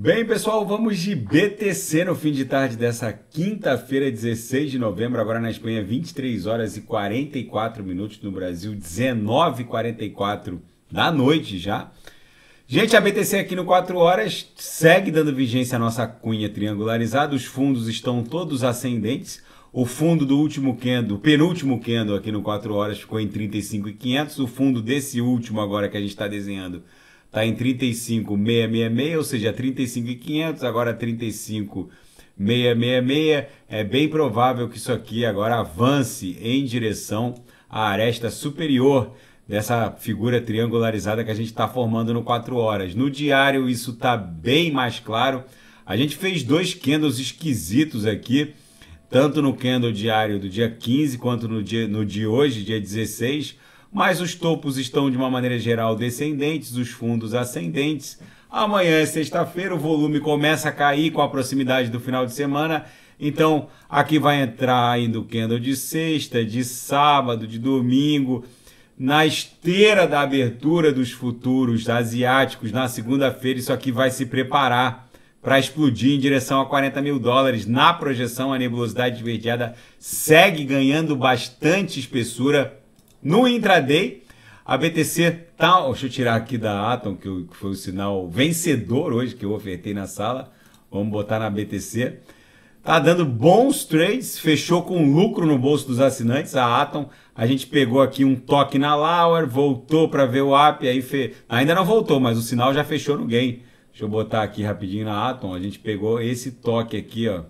Bem, pessoal, vamos de BTC no fim de tarde dessa quinta-feira, 16 de novembro, agora na Espanha, 23 horas e 44 minutos, no Brasil, 19 44 da noite já. Gente, a BTC aqui no 4 horas segue dando vigência à nossa cunha triangularizada, os fundos estão todos ascendentes. O fundo do último candle, penúltimo candle aqui no 4 horas ficou em 35.500, o fundo desse último agora que a gente está desenhando Está em 35,666, ou seja, 35,500, agora 35,666. é bem provável que isso aqui agora avance em direção à aresta superior dessa figura triangularizada que a gente está formando no 4 horas. No diário isso está bem mais claro. A gente fez dois candles esquisitos aqui, tanto no candle diário do dia 15 quanto no dia, no de hoje, dia 16 mas os topos estão de uma maneira geral descendentes, os fundos ascendentes. Amanhã é sexta-feira, o volume começa a cair com a proximidade do final de semana. Então, aqui vai entrar indo o candle de sexta, de sábado, de domingo, na esteira da abertura dos futuros asiáticos na segunda-feira. Isso aqui vai se preparar para explodir em direção a 40 mil dólares. Na projeção, a nebulosidade esverdeada segue ganhando bastante espessura no intraday, a BTC tal, tá, deixa eu tirar aqui da Atom, que foi o sinal vencedor hoje que eu ofertei na sala. Vamos botar na BTC. Tá dando bons trades, fechou com lucro no bolso dos assinantes. A Atom, a gente pegou aqui um toque na Lauer, voltou para ver o app, aí fe... ainda não voltou, mas o sinal já fechou no gain. Deixa eu botar aqui rapidinho na Atom. A gente pegou esse toque aqui, ó.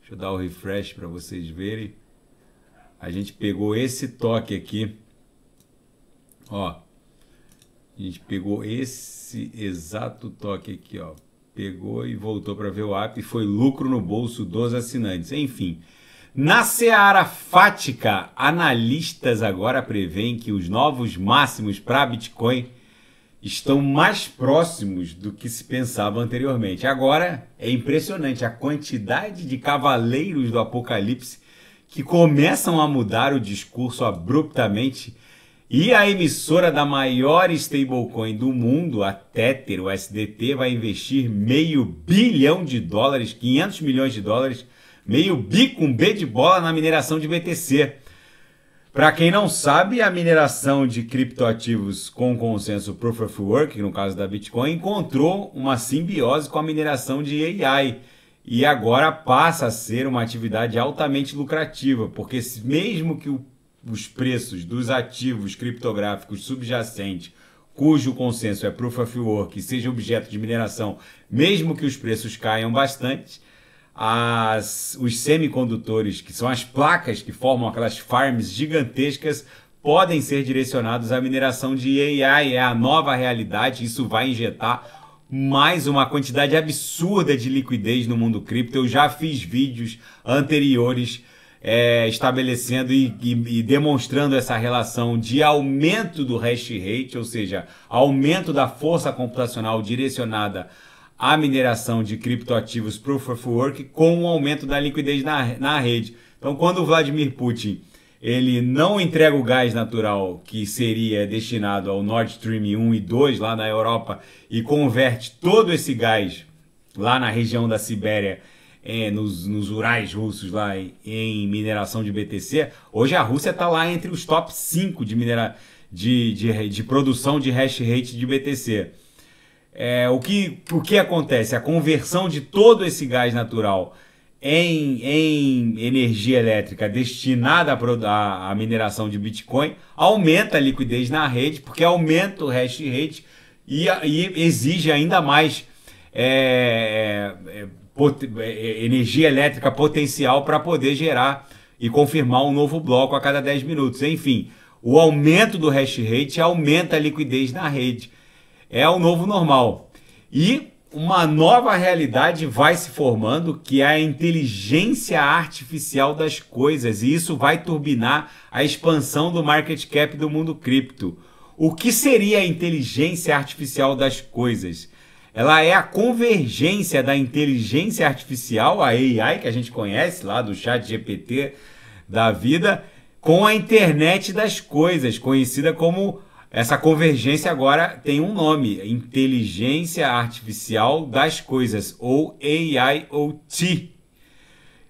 Deixa eu dar o refresh para vocês verem. A gente pegou esse toque aqui, ó. A gente pegou esse exato toque aqui, ó. Pegou e voltou para ver o app e foi lucro no bolso dos assinantes. Enfim, na seara fática, analistas agora prevêem que os novos máximos para Bitcoin estão mais próximos do que se pensava anteriormente. Agora é impressionante a quantidade de cavaleiros do apocalipse que começam a mudar o discurso abruptamente e a emissora da maior stablecoin do mundo, a Tether, o SDT, vai investir meio bilhão de dólares, 500 milhões de dólares, meio bi com B de bola na mineração de BTC. Para quem não sabe, a mineração de criptoativos com consenso Proof of Work, no caso da Bitcoin, encontrou uma simbiose com a mineração de AI e agora passa a ser uma atividade altamente lucrativa, porque mesmo que o, os preços dos ativos criptográficos subjacentes, cujo consenso é Proof of Work, seja objeto de mineração, mesmo que os preços caiam bastante, as, os semicondutores, que são as placas que formam aquelas farms gigantescas, podem ser direcionados à mineração de AI, é a nova realidade, isso vai injetar mais uma quantidade absurda de liquidez no mundo cripto. Eu já fiz vídeos anteriores é, estabelecendo e, e, e, demonstrando essa relação de aumento do hash rate, ou seja, aumento da força computacional direcionada à mineração de criptoativos Proof of Work com o aumento da liquidez na, na rede. Então, quando o Vladimir Putin ele não entrega o gás natural que seria destinado ao Nord Stream 1 e 2 lá na Europa e converte todo esse gás lá na região da Sibéria, é, nos, nos Urais russos lá em, em, mineração de BTC. Hoje a Rússia está lá entre os top 5 de, minera, de, de, de produção de hash rate de BTC. É, o, que, o que acontece? A conversão de todo esse gás natural em, em energia elétrica destinada à, mineração de Bitcoin aumenta a liquidez na rede, porque aumenta o hash rate e, e exige ainda mais é, é, é, é energia elétrica potencial para poder gerar e confirmar um novo bloco a cada 10 minutos. Enfim, o aumento do hash rate aumenta a liquidez na rede. É o novo normal. E uma nova realidade vai se formando, que é a inteligência artificial das coisas, e isso vai turbinar a expansão do market cap do mundo cripto. O que seria a inteligência artificial das coisas? Ela é a convergência da inteligência artificial, a AI que a gente conhece lá do chat GPT da vida, com a internet das coisas, conhecida como essa convergência agora tem um nome: Inteligência Artificial das Coisas, ou AIoT.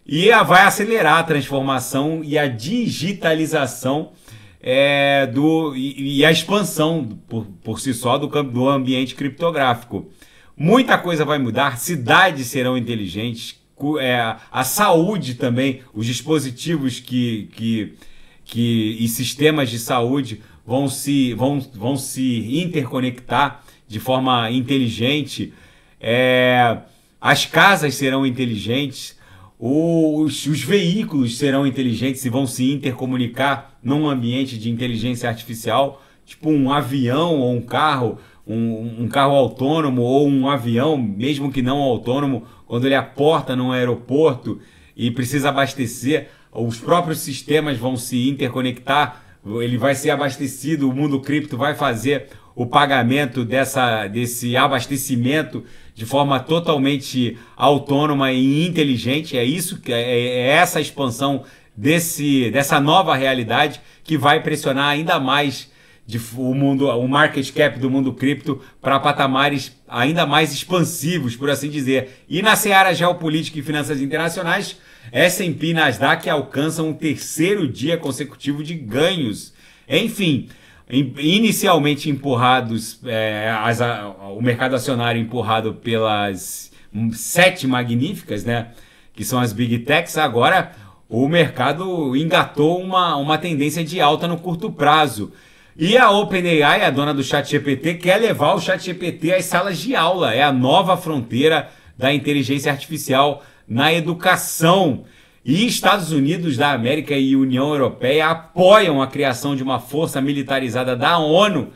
E vai acelerar a transformação e a digitalização é, do, e, e, a expansão por, por si só do, do ambiente criptográfico. Muita coisa vai mudar, cidades serão inteligentes, é, a saúde também, os dispositivos que, que que, e sistemas de saúde vão se, vão, vão se interconectar de forma inteligente, é, as casas serão inteligentes, os, os veículos serão inteligentes e vão se intercomunicar num ambiente de inteligência artificial, tipo um avião ou um carro, um, um carro autônomo ou um avião, mesmo que não autônomo, quando ele aporta num aeroporto e precisa abastecer, os próprios sistemas vão se interconectar, ele vai ser abastecido, o mundo cripto vai fazer o pagamento dessa, desse abastecimento de forma totalmente autônoma e inteligente. É isso que é, é essa expansão desse, dessa nova realidade que vai pressionar ainda mais de o mundo, o market cap do mundo cripto para patamares ainda mais expansivos, por assim dizer. E na seara geopolítica e finanças internacionais, S&P e Nasdaq alcançam um terceiro dia consecutivo de ganhos. Enfim, inicialmente empurrados, é, as, a, o mercado acionário empurrado pelas sete magníficas, né, que são as big techs, agora o mercado engatou uma, uma tendência de alta no curto prazo. E a OpenAI, a dona do ChatGPT, quer levar o ChatGPT às salas de aula. É a nova fronteira da inteligência artificial na educação. E Estados Unidos da América e União Europeia apoiam a criação de uma força militarizada da ONU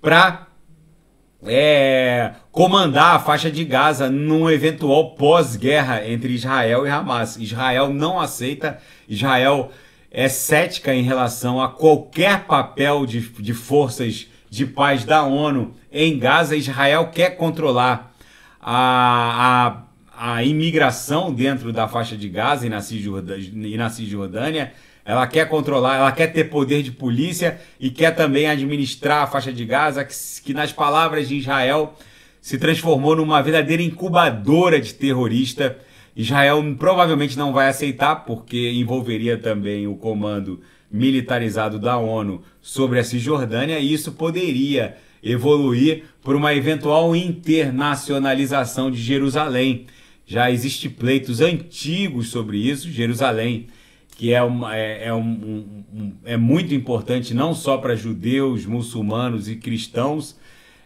para é, comandar a faixa de Gaza num eventual pós-guerra entre Israel e Hamas. Israel não aceita, Israel é cética em relação a qualquer papel de, de forças de paz da ONU em Gaza. Israel quer controlar a, a, a imigração dentro da faixa de Gaza e na, Cisjordânia. Ela quer controlar, ela quer ter poder de polícia e quer também administrar a faixa de Gaza, que, que nas palavras de Israel se transformou numa verdadeira incubadora de terrorista Israel provavelmente não vai aceitar, porque envolveria também o comando militarizado da ONU sobre a Cisjordânia, e isso poderia evoluir por uma eventual internacionalização de Jerusalém. Já existem pleitos antigos sobre isso. Jerusalém, que é, uma, é, é, um, um, é muito importante não só para judeus, muçulmanos e cristãos,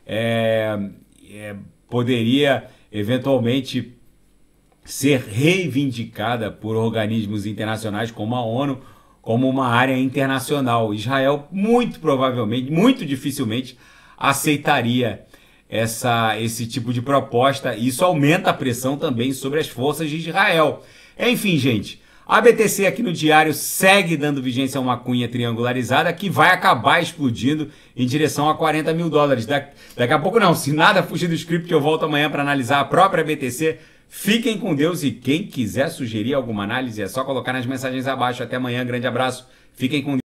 é, é poderia eventualmente ser reivindicada por organismos internacionais como a ONU como uma área internacional. Israel muito provavelmente, muito dificilmente aceitaria essa, esse tipo de proposta. Isso aumenta a pressão também sobre as forças de Israel. Enfim, gente, a BTC aqui no diário segue dando vigência a uma cunha triangularizada que vai acabar explodindo em direção a 40 mil dólares. Da, daqui a pouco não, se nada fugir do script eu volto amanhã para analisar a própria BTC Fiquem com Deus e quem quiser sugerir alguma análise é só colocar nas mensagens abaixo. Até amanhã, grande abraço. Fiquem com Deus.